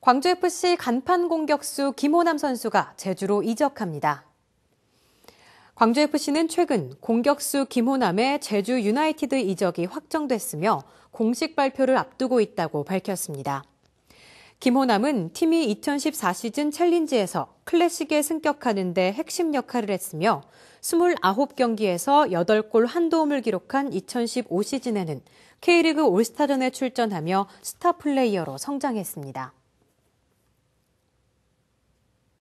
광주FC 간판 공격수 김호남 선수가 제주로 이적합니다. 광주FC는 최근 공격수 김호남의 제주 유나이티드 이적이 확정됐으며 공식 발표를 앞두고 있다고 밝혔습니다. 김호남은 팀이 2014 시즌 챌린지에서 클래식에 승격하는 데 핵심 역할을 했으며 29경기에서 8골 한 도움을 기록한 2015 시즌에는 K리그 올스타전에 출전하며 스타 플레이어로 성장했습니다.